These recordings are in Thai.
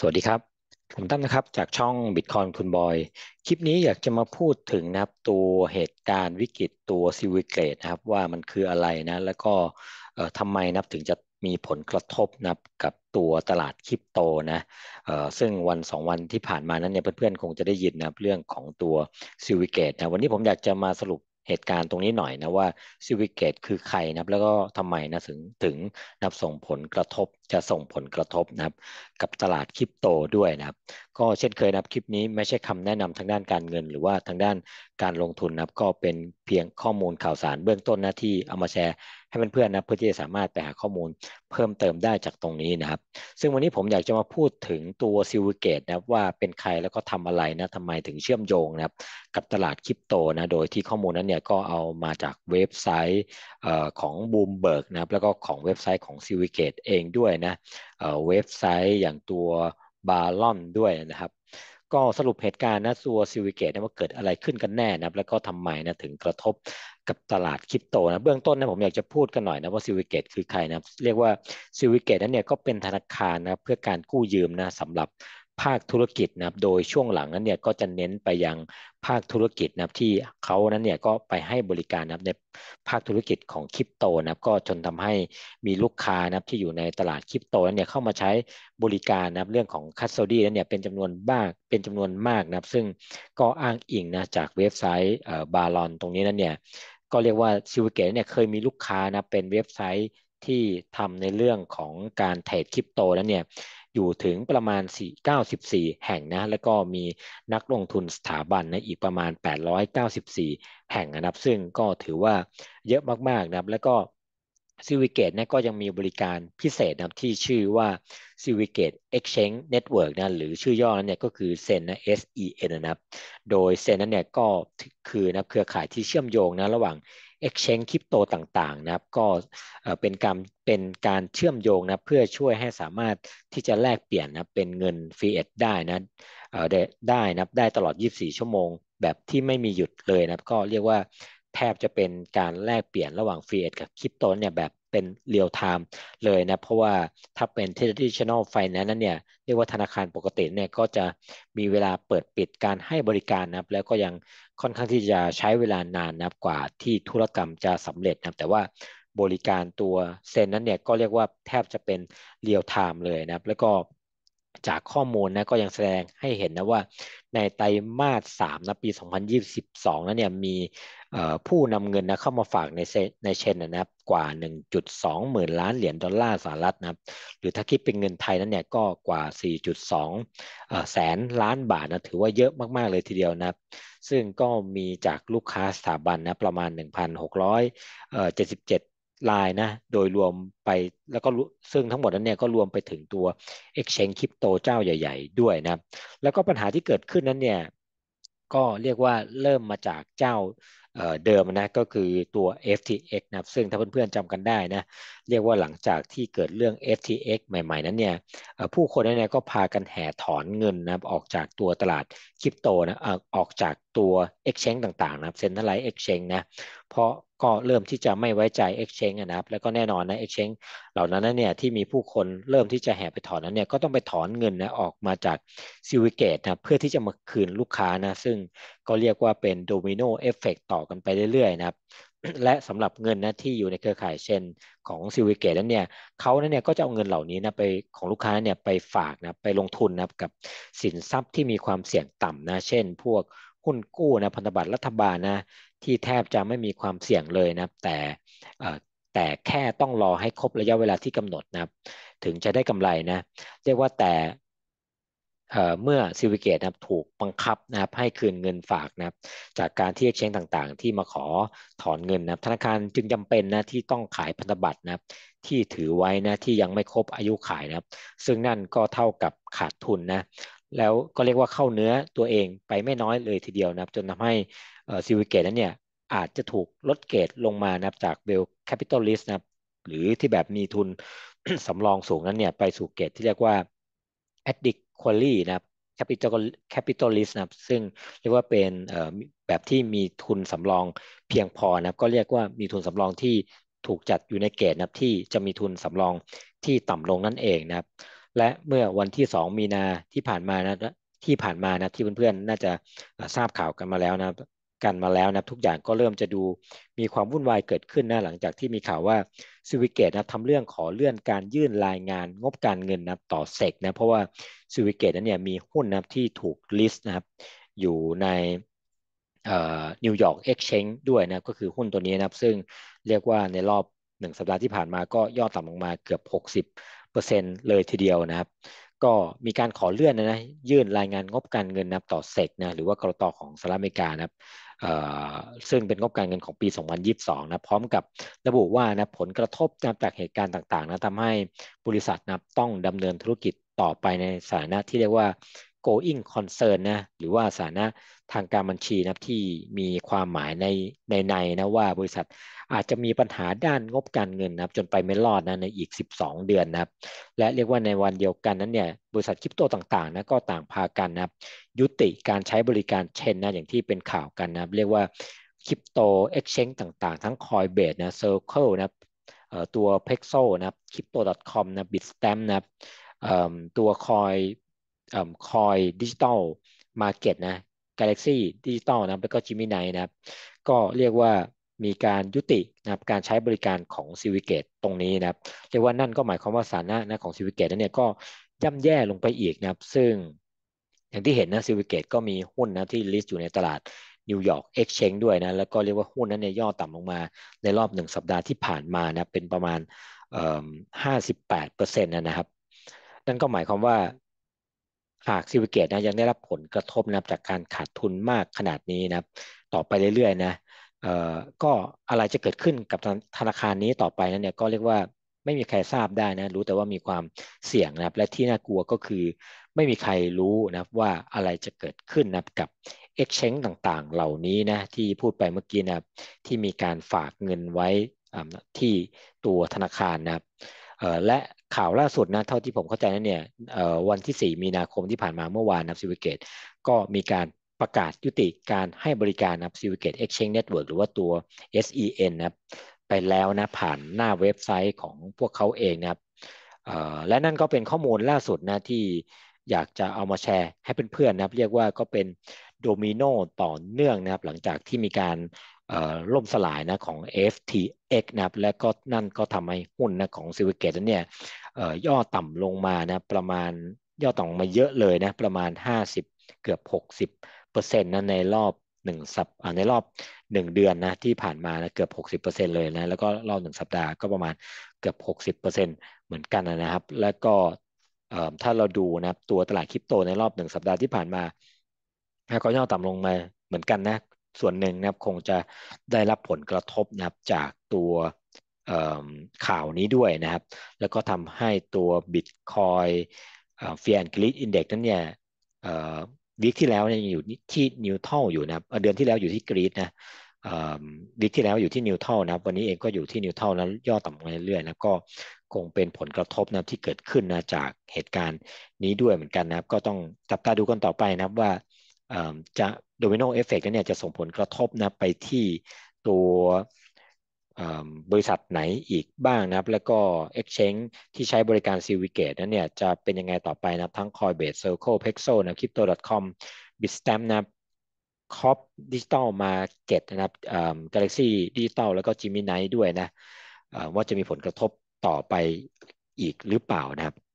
สวัสดีครับ ผมตั้มนะครับจากช่อง Bitcoin คุณบอย คลิปนี้อยากจะมาพูดถึงนะครับตัวเหตุการณ์วิกฤตตัวซิวิเกตนะครับว่ามันคืออะไรนะแล้วก็ทำไมนับถึงจะมีผลกระทบนะกับตัวตลาดคริปโตนะซึ่งวันสองวันที่ผ่านมานั้นเนี่ยเพื่อนๆ คงจะได้ยินนะเรื่องของตัวซิวิเกตนะวันนี้ผมอยากจะมาสรุปเหตุการณ์ตรงนี้หน่อยนะว่าซิวิเกตคือใครนะครับแล้วก็ทำไมนะถึงถึงนับส่งผลกระทบ จะส่งผลกระทบนะครับกับตลาดคริปโตด้วยนะครับ ก็เช่นเคยนะครับคลิปนี้ไม่ใช่คำแนะนำทางด้านการเงิน หรือว่าทางด้านการลงทุนนะครับก็เป็นเพียงข้อมูลข่าวสารเบื้องต้นนะที่เอามาแชร์ ให้เพื่อนๆนะ เพื่อที่จะสามารถไปหาข้อมูลเพิ่มเติมได้จากตรงนี้นะครับ ซึ่งวันนี้ผมอยากจะมาพูดถึงตัวซิลเกตนะว่าเป็นใครแล้วก็ทำอะไรนะทำไมถึงเชื่อมโยงนะครับกับตลาดคริปโตนะโดยที่ข้อมูลนั้นเนี่ยก็เอามาจากเว็บไซต์ของบูมเบิร์กนะครับแล้วก็ของเว็บไซต์ของซิลเกตเองด้วยนะเว็บไซต์อย่างตัวบาลอนด้วยนะครับ ก็สรุปเหตุการณ์นะตัวซิวิเกตนว่าเกิดอะไรขึ้นกันแน่นะแล้วก็ทำไมนะถึงกระทบกับตลาดคริปโตนะเบื้องต้นนะผมอยากจะพูดกันหน่อยนะว่าซิวิเกตคือใครนะเรียกว่าซิวิเกตนั้นเนี่ยก็เป็นธนาคารนะเพื่อการกู้ยืมนะสำหรับภาคธุรกิจนะครับโดยช่วงหลังนั้นเนี่ยก็จะเน้นไปยังภาคธุรกิจนะครับที่เขานั้นเนี่ยก็ไปให้บริการนะครับในภาคธุรกิจของคริปโตนะครับก็จนทำให้มีลูกค้านะครับที่อยู่ในตลาดคริปโตนั้นเนี่ยเข้ามาใช้บริการนะครับเรื่องของคัสโตดี้นั้นเนี่ยเป็นจำนวนมากเป็นจำนวนมากนะครับซึ่งก็อ้างอิงนะจากเว็บไซต์บาลอนตรงนี้นั้นเนี่ยก็เรียกว่าซิวเกตเนี่ยเคยมีลูกค้านะเป็นเว็บไซต์ที่ทำในเรื่องของการเทรดคริปโตนั้นเนี่ยอยู่ถึงประมาณ 94 แห่งนะ แล้วก็มีนักลงทุนสถาบันนะอีกประมาณ 894 แห่งนะครับ ซึ่งก็ถือว่าเยอะมากๆนะครับ แล้วก็ซิวิเกตเนี่ยก็ยังมีบริการพิเศษนะครับที่ชื่อว่าซิวิเกตเอ็กชแนนเน็ตเวิร์กนะ หรือชื่อย่อนั้นเนี่ยก็คือเซนนะ S E N นะครับโดยเซนนั้นเนี่ยก็คือนะเครือข่ายที่เชื่อมโยงนะระหว่าง Exchange คริปโตต่างๆนะครับก็เป็นการเป็นการเชื่อมโยงนะเพื่อช่วยให้สามารถที่จะแลกเปลี่ยนนะเป็นเงินฟรีเอทได้นะได้นะได้ตลอด 24 ชั่วโมงแบบที่ไม่มีหยุดเลยนะก็เรียกว่าแทบจะเป็นการแลกเปลี่ยนระหว่างฟรีเอทกับคริปโตเนี่ยแบบเป็นเรียลไทม์เลยนะเพราะว่าถ้าเป็นท r a ิชช i o นอลไฟแนนซ์นั้นเนี่ยเรียกว่าธนาคารปกติเนี่ยก็จะมีเวลาเปิดปิดการให้บริการนะแล้วก็ยังค่อนข้างที่จะใช้เวลานานนะับกว่าที่ธุรกรรมจะสำเร็จนะแต่ว่าบริการตัวเซนนั้นเนี่ยก็เรียกว่าแทบจะเป็นเรียลไทม์เลยนะแล้วก็จากข้อมูลนะก็ยังแสดงให้เห็นนะว่าในไตรมาสสามนะปี 2022นั้นเนี่ยมีผู้นำเงินนะเข้ามาฝากในในเชนนะครับกว่า 1.2 หมื่นล้านเหรียญดอลลาร์สหรัฐนะครับหรือถ้าคิดเป็นเงินไทยนั้นเนี่ยก็กว่า 4.2 แสนล้านบาทนะถือว่าเยอะมาก ๆ เลยทีเดียวนะครับซึ่งก็มีจากลูกค้าสถาบันนะประมาณ 1,677ลายนะโดยรวมไปแล้วก็ซึ่งทั้งหมดนั้นเนี่ยก็รวมไปถึงตัว Exchange คริปโตเจ้าใหญ่ ๆ ด้วยนะ แล้วก็ปัญหาที่เกิดขึ้นนั้นเนี่ยก็เรียกว่าเริ่มมาจากเจ้าเดิมนะก็คือตัว FTX นะซึ่งถ้าเพื่อนๆจำกันได้นะเรียกว่าหลังจากที่เกิดเรื่อง FTX ใหม่ๆนั้นเนี่ยผู้คนนั้นก็พากันแห่ถอนเงินนะออกจากตัวตลาดคริปโตนะออกจากตัว Exchange ต่างๆนะเซ็นทรัลไลท์เอ็กช n g นะเพราะก็เริ่มที่จะไม่ไว้ใจ Exchange นะครับแล้วก็แน่นอนนะ Exchange เหล่านั้นเนี่ยที่มีผู้คนเริ่มที่จะแห่ไปถอนนั้นเนี่ยก็ต้องไปถอนเงินนะออกมาจากซิวิเกตนะเพื่อที่จะมาคืนลูกค้านะซึ่งก็เรียกว่าเป็นโดมิโนเอฟเฟกต่อกันไปเรื่อยๆนะครับและสำหรับเงินนะที่อยู่ในเครือข่ายเช่นของซิวิเกตนั้นเนี่ยเขาเนี่ยก็จะเอาเงินเหล่านี้นะไปของลูกค้าเนี่ยไปฝากนะไปลงทุนนะกับสินทรัพย์ที่มีความเสี่ยงต่ำนะเช่นพวกหุ้นกู้นะพันธบัตรรัฐบาลนะที่แทบจะไม่มีความเสี่ยงเลยนะแต่แต่แค่ต้องรอให้ครบระยะเวลาที่กำหนดนะถึงจะได้กำไรนะเรียกว่าแต่เมื่อซิลิเกตนะถูกบังคับนะครับให้คืนเงินฝากนะครับจากการที่เช็งต่างๆที่มาขอถอนเงินนะธนาคารจึงจำเป็นนะที่ต้องขายพันธบัตรนะครับที่ถือไว้นะที่ยังไม่ครบอายุขายนะครับซึ่งนั่นก็เท่ากับขาดทุนนะแล้วก็เรียกว่าเข้าเนื้อตัวเองไปไม่น้อยเลยทีเดียวนะครับจนทำให้ซิลิเกตนั้นเนี่ยอาจจะถูกลดเกรดลงมานะจากเบลแคปิตอลลิสต์นะหรือที่แบบมีทุนสำรองสูงนั้นเนี่ยไปสู่เกรดที่เรียกว่าแอดดิกควอลี่นะครับแคปิตอลแคปิตอลิสนะครับซึ่งเรียกว่าเป็นแบบที่มีทุนสำรองเพียงพอนะครับ ก็เรียกว่ามีทุนสำรองที่ถูกจัดอยู่ในเกณฑ์นะที่จะมีทุนสำรองที่ต่ำลงนั่นเองนะครับ และเมื่อวันที่ 2 มีนาที่ผ่านมานะที่ผ่านมานะที่เพื่อนๆ น่าจะทราบข่าวกันมาแล้วนะครับกันมาแล้วนะทุกอย่างก็เริ่มจะดูมีความวุ่นวายเกิดขึ้นนะหลังจากที่มีข่าวว่าซวิเกตนะทำเรื่องขอเลื่อนการยื่นรายงานงบการเงินนะต่อเซกนะเพราะว่าซวิเกตนั้นเนี่ยมีหุ้นนะที่ถูกลิสต์นะครับอยู่ในนิวยอร์กเอ็กชแนนด้วยนะก็คือหุ้นตัวนี้นะครับซึ่งเรียกว่าในรอบหนึ่งสัปดาห์ที่ผ่านมาก็ย่อต่ำลงมาเกือบ 60%เลยทีเดียวนะครับ ก็มีการขอเลื่อนนะนะยื่นรายงานงบการเงินนับต่อเซกนะหรือว่ากรตอของสหรัฐอเมริกานะครับซึ่งเป็นงบการเงินของปี 2022นะพร้อมกับระบุว่านะผลกระทบจากเหตุการณ์ต่างๆนะทำให้บริษัทนะต้องดำเนินธุรกิจต่อไปในสถานะที่เรียกว่า going concern นะหรือว่าสถานะทางการบัญชีนะที่มีความหมายในในในนะว่าบริษัทอาจจะมีปัญหาด้านงบการเงินนะครับจนไปไม่รอดนะในอีก 12 เดือนนะครับและเรียกว่าในวันเดียวกันนั้นเนี่ยบริษัทคริปโตต่างๆนะก็ต่างพากันนะครับยุติการใช้บริการเชนนะอย่างที่เป็นข่าวกันนะเรียกว่าคริปโตเอ็กชแน์ต่างๆ ทั้งคอยเบดนะเซอร์เคิลนะตัวเพ็กโซนะครับโตดอทคอมนะบิตส t ต m p นะตัวคอยคอยดิจิตอลมาเก็ตนะกา l ล็กซี่ดิจิตอลนะแล้วก็จิมมน่ไนะครับก็เรียกว่ามีการยุตินะการใช้บริการของซิวิเกตตรงนี้นะครับเรียกว่านั่นก็หมายความว่าสานะนะของซิวิเกตนั้นเนี่ยก็ย่ำแย่ลงไปอีกนะครับ ซึ่ง อย่างที่เห็นนะซิวิเกตก็มีหุ้นนะที่ลิสต์อยู่ในตลาดนิวยอร์กเอ็กชแนนด้วยนะแล้วก็เรียกว่าหุ้นนั้นเนี่ยย่อต่ำลงมา ในรอบหนึ่งสัปดาห์ที่ผ่านมานะเป็นประมาณห้าสิบแปดเปอร์เซ็นต์นะครับนั่นก็หมายความว่าฝากซิวิเกตนะยังได้รับผลกระทบนะจากการขาดทุนมากขนาดนี้นะต่อไปเรื่อยๆนะก็อะไรจะเกิดขึ้นกับธนาคารนี้ต่อไปนั้นเนี่ยก็เรียกว่าไม่มีใครทราบได้นะรู้แต่ว่ามีความเสี่ยงนะและที่น่ากลัวก็คือไม่มีใครรู้นะว่าอะไรจะเกิดขึ้นนะกับ Exchange ต่างๆ เหล่านี้นะที่พูดไปเมื่อกี้นะที่มีการฝากเงินไว้ที่ตัวธนาคารนะและข่าวล่าสุดนะเท่าที่ผมเข้าใจนั่นเนี่ยวันที่ 4 มีนาคมที่ผ่านมาเมื่อวานนับซิวิเกตก็มีการประกาศยุติการให้บริการนับซิวิเกตเอ็กชแนนเน็ตเวิร์กหรือว่าตัว SEN นะไปแล้วนะผ่านหน้าเว็บไซต์ของพวกเขาเองนะครับและนั่นก็เป็นข้อมูลล่าสุดนะที่อยากจะเอามาแชร์ให้เพื่อนๆนะครับเรียกว่าก็เป็นโดมิโนต่อเนื่องนะครับ หลังจากที่มีการล่มสลายนะของ FTX นะครับ และก็นั่นก็ทำให้หุ้นนะของซิลเกตเนี่ยย่อต่ำลงมานะ ประมาณย่อต่ำมาเยอะเลยนะ ประมาณ 50เกือบ60เปอร์เซ็นต์นะในรอบหนึ่งสัปในรอบหนึ่งเดือนนะ ที่ผ่านมานะเกือบหกสิบเปอร์เซ็นเลยนะ แล้วก็รอบหนึ่งสัปดาห์ก็ประมาณเกือบหกสิบเปอร์เซ็นเหมือนกันนะครับ แล้วก็ถ้าเราดูนะตัวตลาดคริปโตในรอบหนึ่งสัปดาห์ที่ผ่านมาก็ย่อต่ำลงมาเหมือนกันนะส่วนหนึ่งนะครับคงจะได้รับผลกระทบนะครับจากตัวข่าวนี้ด้วยนะครับ แล้วก็ทำให้ตัวบิตคอยเฟียนกริดอินเด็กซ์นั้นเนี่ยวิกที่แล้วเนี่ยอยู่ที่นิวทัลอยู่นะครับเดือนที่แล้วอยู่ที่กรีดนะวิกที่แล้วอยู่ที่นิวทัลนะครับวันนี้เองก็อยู่ที่นิวทัลแล้วย่อต่ำลงเรื่อยๆนะก็คงเป็นผลกระทบนะที่เกิดขึ้นนะจากเหตุการณ์นี้ด้วยเหมือนกันนะครับก็ต้องจับตาดูกันต่อไปนะครับว่าจะโดมิโนเอฟเฟกต์เนี่ยจะส่งผลกระทบนะไปที่ตัวบริษัทไหนอีกบ้างนะครับ แล้วก็ Exchange ที่ใช้บริการซีวิเกตนั้นเนี่ยจะเป็นยังไงต่อไปนะทั้ง Coinbase Circle Pexo นะ Crypto.com Bitstamp นะคอปดิจิตอลมาเก็ตนะครับ Galaxy Digital แล้วก็ Gemini ด้วยนะว่าจะมีผลกระทบต่อไปอีกหรือเปล่านะครับ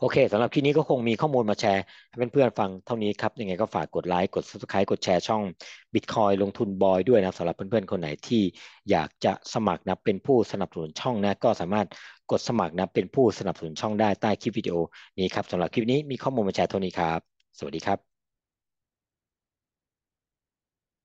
โอเค สำหรับคลิปนี้ก็คงมีข้อมูลมาแชร์ให้เพื่อนๆฟังเท่านี้ครับยังไงก็ฝากกดไลค์กด subscribe กดแชร์ช่อง Bitcoin ลงทุนบอยด้วยนะสำหรับเพื่อนๆคนไหนที่ อยากจะสมัครนะเป็นผู้สนับสนุนช่องนะก็สามารถกดสมัครนะเป็นผู้สนับสนุนช่องได้ใต้คลิปวิดีโอนี้ครับสำหรับคลิปนี้มีข้อมูลมาแชร์เท่านี้ครับสวัสดีครับ